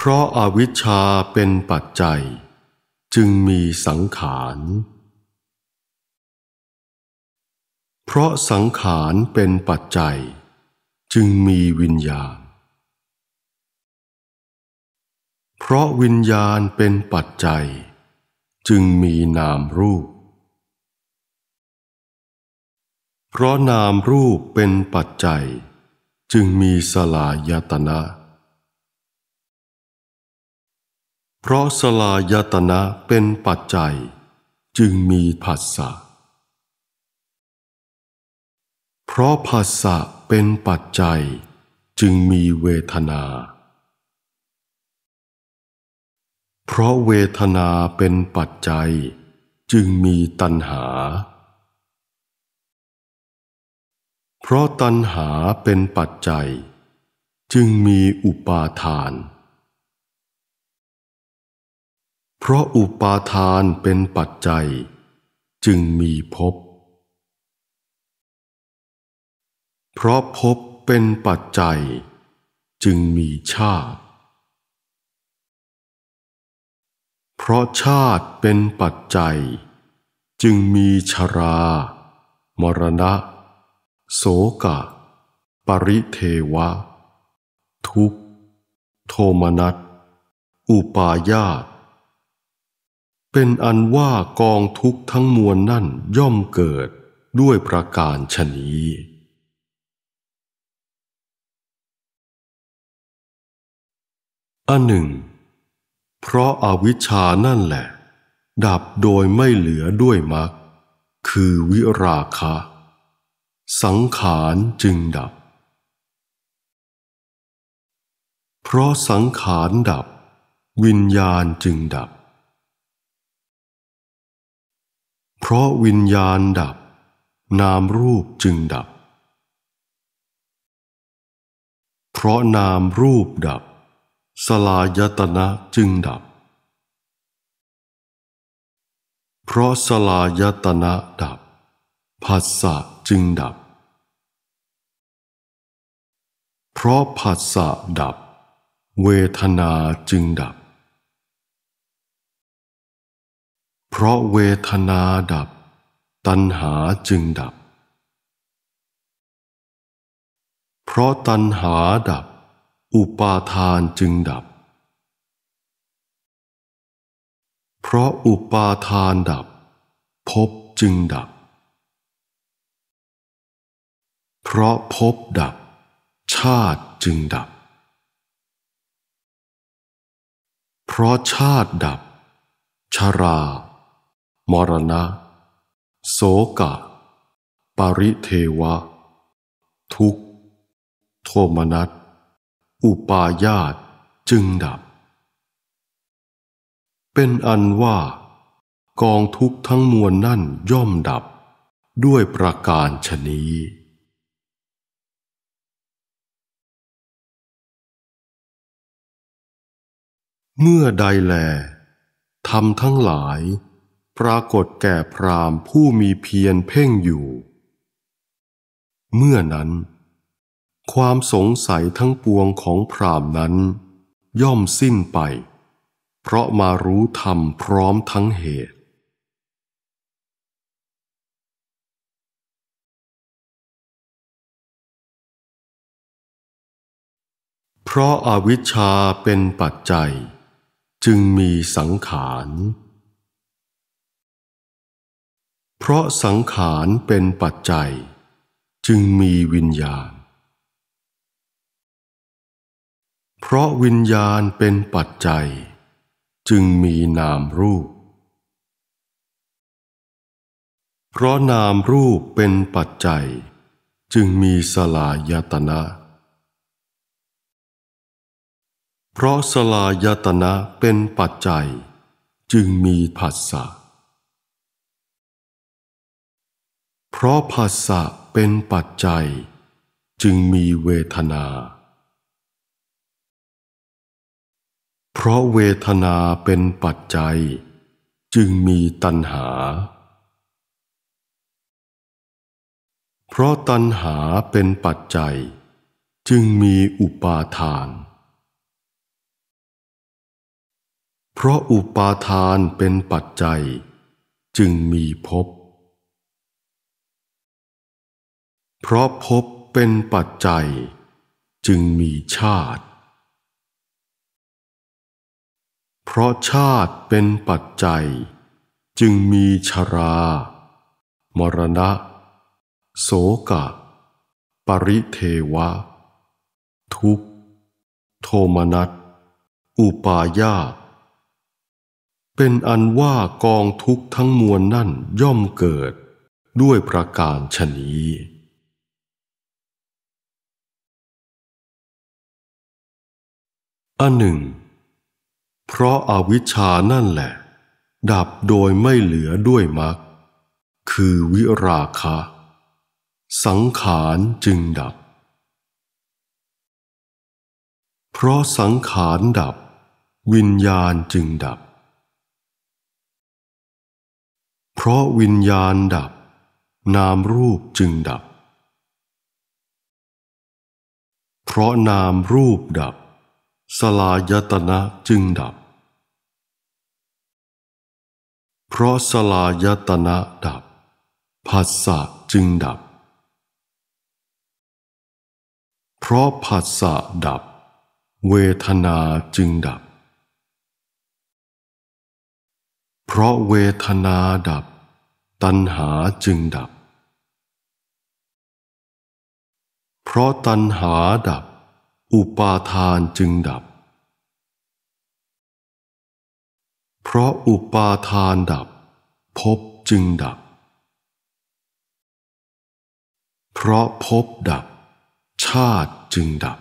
เพราะอาวิชชาเป็นปัจจัย จึงมีสังขาร เพราะสังขารเป็นปัจจัย จึงมีวิญญาณ เพราะวิญญาณเป็นปัจจัย จึงมีนามรูป เพราะนามรูปเป็นปัจจัย จึงมีสลายตนะเเพราะสลายตนะเป็นปัจจัย จึงมีผัสสะ เพราะผัสสะเป็นปัจจัย จึงมีเวทนา เพราะเวทนาเป็นปัจจัยจึงมีตัณหา เพราะตัณหาเป็นปัจจัย จึงมีอุปาทานเพราะอุปาทานเป็นปัจจัย จึงมีภพ เพราะภพเป็นปัจจัย จึงมีชาติ เพราะชาติเป็นปัจจัย จึงมีชรา มรณะ โสกะ ปริเทวะ ทุกโทมนัสอุปาญาตเป็นอันว่ากองทุกข์ทั้งมวลนั่นย่อมเกิดด้วยประการชนี อันหนึ่ง เพราะอาวิชชานั่นแหละ ดับโดยไม่เหลือด้วยมรรคคือวิราคะ สังขารจึงดับ เพราะสังขารดับ วิญญาณจึงดับเพราะวิญญาณดับ นามรูปจึงดับ เพราะนามรูปดับสลายตนะจึงดับ เพราะสลายตนะดับผัสสะจึงดับ เพราะผัสสะดับ เวทนาจึงดับเพราะเวทนาดับ ตัณหาจึงดับ เพราะตัณหาดับ อุปาทานจึงดับ เพราะอุปาทานดับภพจึงดับ เพราะภพดับ ชาติจึงดับ เพราะชาติดับชารามรณะ โสกะปาริเทวะ ทุกโทมนัสอุปาญาตจึงดับ เป็นอันว่า กองทุกทั้งมวลนั่นย่อมดับ ด้วยประการชนี เมื่อใดแลทำทั้งหลายปรากฏแก่พรามผู้มีเพียรเพ่งอยู่ เมื่อนั้น ความสงสัยทั้งปวงของพรามนั้นย่อมสิ้นไป เพราะมารู้ธรรมพร้อมทั้งเหตุ เพราะอาวิชชาเป็นปัจจัยจึงมีสังขารพราะสังขารเป็นปัจจัยจึงมีวิญญาณ เพราะวิญญาณเป็นปัจจัยจึงมีนามรูป เพราะนามรูปเป็นปัจจัยจึงมีสลายตนะ เพราะสลายตนะเป็นปัจจัยจึงมีผัสสะเเพราะภาษะเป็นปัจจัย จึงมีเวทนา เพราะเวทนาเป็นปัจจัย จึงมีตัณหา เพราะตัณหาเป็นปัจจัย จึงมีอุปาทาน เพราะอุปาทานเป็นปัจจัย จึงมีภพเพราะพบเป็นปัจจัย จึงมีชาติ เพราะชาติเป็นปัจจัย จึงมีชรา มรณะ โสกะ ปริเทวะ ทุกโทมนัสอุปายาตเป็นอันว่ากองทุกทั้งมวลนั่นย่อมเกิดด้วยประการชนี้อันหนึ่งเพราะอาวิชชานั่นแหละ ดับโดยไม่เหลือด้วยมรรคคือวิราคะ สังขารจึงดับ เพราะสังขารดับ วิญญาณจึงดับ เพราะวิญญาณดับ นามรูปจึงดับ เพราะนามรูปดับสลายตนะจึงดับ เพราะสลายตนะดับผัสสะจึงดับ เพราะผัสสะดับ เวทนาจึงดับ เพราะเวทนาดับ ตัณหาจึงดับ เพราะตัณหาดับอุปาทานจึงดับ เพราะอุปาทานดับ พบจึงดับ เพราะพบดับ ชาติจึงดับ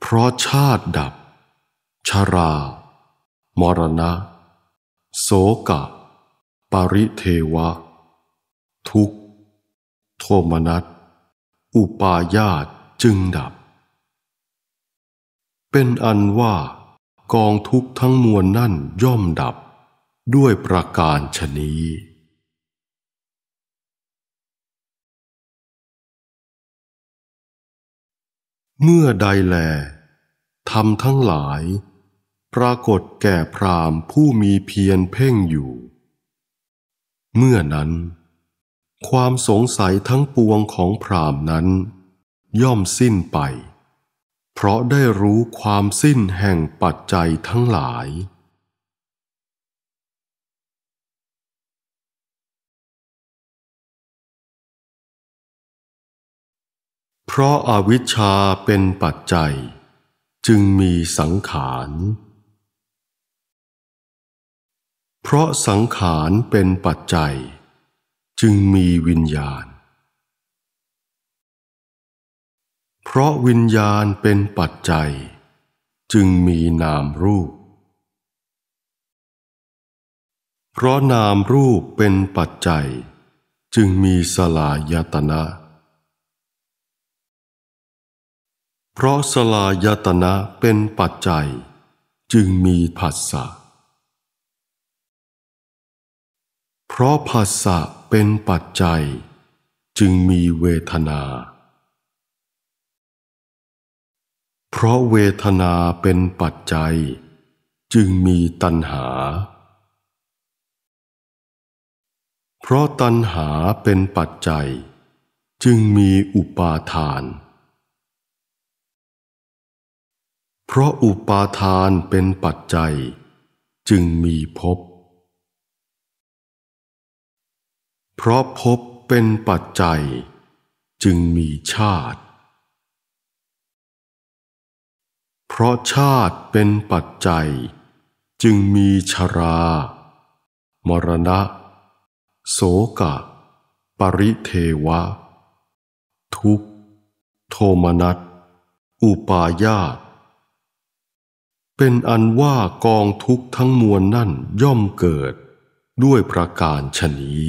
เพราะชาติดับ ชรา มรณะโสกะ ปริเทวะ ทุกโทมนัสอุปายาตจึงดับ เป็นอันว่ากองทุกทั้งมวลนั่นย่อมดับ ด้วยประการชนี้ เมื่อใดแลทำทั้งหลาย ปรากฏแก่พรามผู้มีเพียรเพ่งอยู่ เมื่อนั้นความสงสัยทั้งปวงของพรามนั้น ย่อมสิ้นไป เพราะได้รู้ความสิ้นแห่งปัจจัยทั้งหลาย เพราะอาวิชชาเป็นปัจจัย จึงมีสังขาร เพราะสังขารเป็นปัจจัยจึงมีวิญญาณ เพราะวิญญาณเป็นปัจจัย จึงมีนามรูป เพราะนามรูปเป็นปัจจัย จึงมีสลายตนะ เพราะสลายตนะ เป็นปัจจัย จึงมีผัสสะ เพราะผัสสะเป็นปัจจัยจึงมีเวทนา เพราะเวทนาเป็นปัจจัยจึงมีตัณหา เพราะตัณหาเป็นปัจจัยจึงมีอุปาทาน เพราะอุปาทานเป็นปัจจัยจึงมีภพพราะพบเป็นปัจจัย จึงมีชาติ เพราะชาติเป็นปัจจัยจึงมีชรา มรณะ โสกะ ปริเทวะ ทุกขโทมนัส อุปาญาต เป็นอันว่ากองทุกข์ทั้งมวลนั่นย่อมเกิดด้วยประการชนี้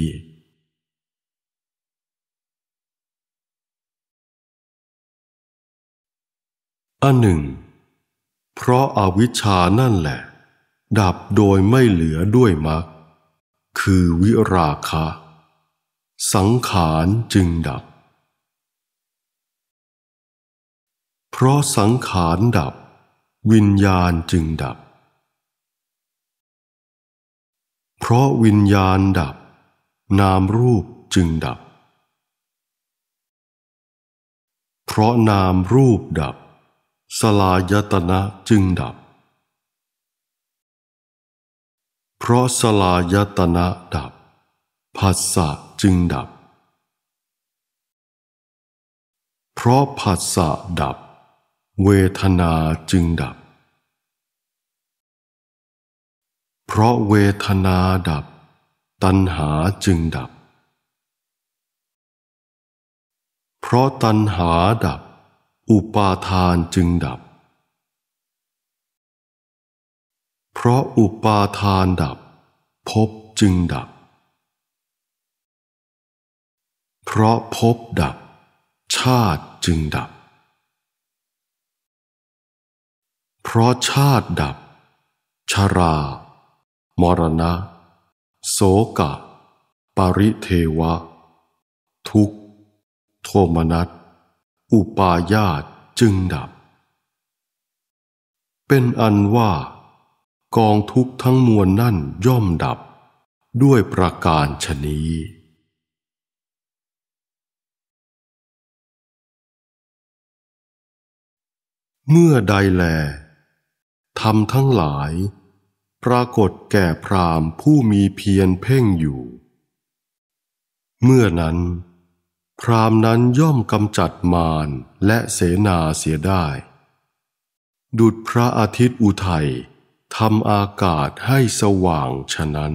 อันหนึ่ง เพราะอาวิชชานั่นแหละ ดับโดยไม่เหลือด้วยมรรคคือวิราคะ สังขารจึงดับ เพราะสังขารดับ วิญญาณจึงดับ เพราะวิญญาณดับ นามรูปจึงดับ เพราะนามรูปดับสลายตนะจึงดับ เพราะสลายตนะดับ ผัสสะจึงดับ เพราะผัสสะดับ เวทนาจึงดับ เพราะเวทนาดับ ตัณหาจึงดับ เพราะตัณหาดับอุปาทานจึงดับ เพราะอุปาทานดับ พบจึงดับ เพราะพบดับ ชาติจึงดับ เพราะชาติดับ ชรา มรณะโสกะ ปริเทวะ ทุกโทมนัสอุปายาตจึงดับ เป็นอันว่า กองทุกทั้งมวลนั่นย่อมดับ ด้วยประการชนี เมื่อใดแลทำทั้งหลาย ปรากฏแก่พรามผู้มีเพียรเพ่งอยู่ เมื่อนั้นพรามนั้นย่อมกำจัดมารและเสนาเสียได้ ดุดพระอาทิตย์อุทัยทำอากาศให้สว่างฉะนั้น